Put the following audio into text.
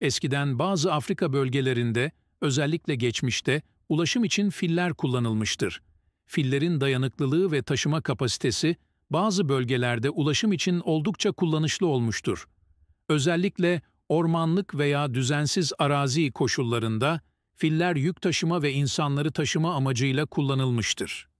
Eskiden bazı Afrika bölgelerinde, özellikle geçmişte, ulaşım için filler kullanılmıştır. Fillerin dayanıklılığı ve taşıma kapasitesi, bazı bölgelerde ulaşım için oldukça kullanışlı olmuştur. Özellikle ormanlık veya düzensiz arazi koşullarında, filler yük taşıma ve insanları taşıma amacıyla kullanılmıştır.